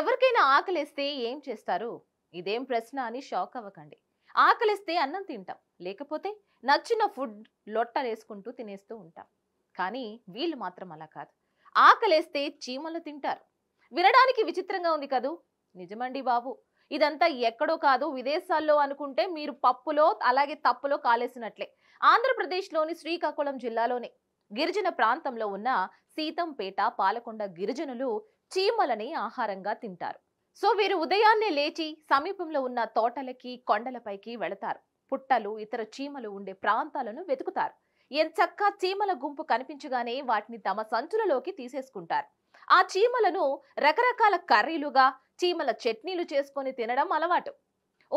ఎవరికైనా ఆకలిస్తే ఏం చేస్తారు ఇదేం ప్రశ్న అని షాక్ అవ్వకండి ఆకలిస్తే అన్నం తింటాం లేకపోతే నచ్చిన ఫుడ్ లొట్టలేసుకుంటూ తినేస్తూ ఉంటాం కానీ వీళ్ళు మాత్రం అలా కాదు ఆకలేస్తే చీమలు తింటారు వినడానికి విచిత్రంగా ఉంది కదూ నిజమండి బాబు ఇదంతా ఎక్కడో కాదు విదేశాల్లో అనుకుంటే మీరు పప్పులో అలాగే తప్పులో కాలేసినట్లే ఆంధ్రప్రదేశ్లోని శ్రీకాకుళం జిల్లాలోనే గిరిజన ప్రాంతంలో ఉన్న సీతంపేట పాలకొండ గిరిజనులు చీమలని ఆహారంగా తింటారు సో వీరు ఉదయాన్నే లేచి సమీపంలో ఉన్న తోటలకి కొండలపైకి వెళతారు పుట్టలు ఇతర చీమలు ఉండే ప్రాంతాలను వెతుకుతారు ఎంచక్క చీమల గుంపు కనిపించగానే వాటిని తమ సంచులలోకి తీసేసుకుంటారు ఆ చీమలను రకరకాల కర్రీలుగా చీమల చట్నీలు చేసుకొని తినడం అలవాటు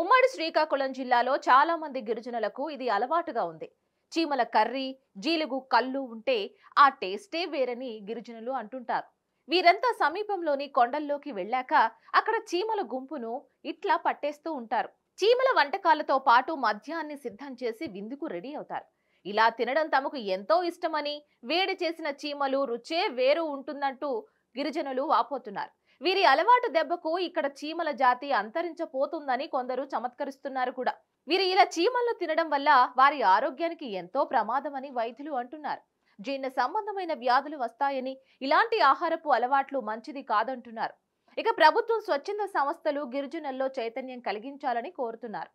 ఉమ్మడి శ్రీకాకుళం జిల్లాలో చాలా మంది గిరిజనులకు ఇది అలవాటుగా ఉంది చీమల కర్రీ జీలుగు కళ్ళు ఉంటే ఆ టేస్టే వేరని గిరిజనులు అంటుంటారు వీరంతా సమీపంలోని కొండల్లోకి వెళ్ళాక అక్కడ చీమల గుంపును ఇట్లా పట్టేస్తూ ఉంటారు చీమల వంటకాలతో పాటు మద్యాన్ని సిద్ధం చేసి విందుకు రెడీ అవుతారు ఇలా తినడం తమకు ఎంతో ఇష్టమని వేడి చేసిన చీమలు రుచే వేరు ఉంటుందంటూ గిరిజనులు వాపోతున్నారు వీరి అలవాటు దెబ్బకు ఇక్కడ చీమల జాతి అంతరించపోతుందని కొందరు చమత్కరిస్తున్నారు కూడా వీరు ఇలా చీమలను తినడం వల్ల వారి ఆరోగ్యానికి ఎంతో ప్రమాదమని వైద్యులు అంటున్నారు జీర్ణ సంబంధమైన వ్యాధులు వస్తాయని ఇలాంటి ఆహారపు అలవాట్లు మంచిది కాదంటున్నారు ఇక ప్రభుత్వం స్వచ్ఛంద సంస్థలు గిరిజనుల్లో చైతన్యం కలిగించాలని కోరుతున్నారు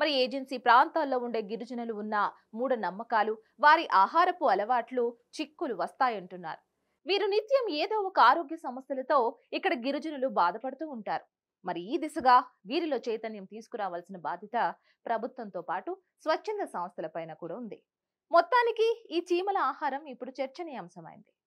మరి ఏజెన్సీ ప్రాంతాల్లో ఉండే గిరిజనులు ఉన్న మూఢ నమ్మకాలు వారి ఆహారపు అలవాట్లు చిక్కులు వస్తాయంటున్నారు వీరు నిత్యం ఏదో ఒక ఆరోగ్య సమస్యలతో ఇక్కడ గిరిజనులు బాధపడుతూ ఉంటారు మరి ఈ దిశగా వీరిలో చైతన్యం తీసుకురావాల్సిన బాధ్యత ప్రభుత్వంతో పాటు స్వచ్ఛంద సంస్థలపైన కూడా ఉంది మొత్తానికి ఈ చీమల ఆహారం ఇప్పుడు చర్చనీయాంశమైంది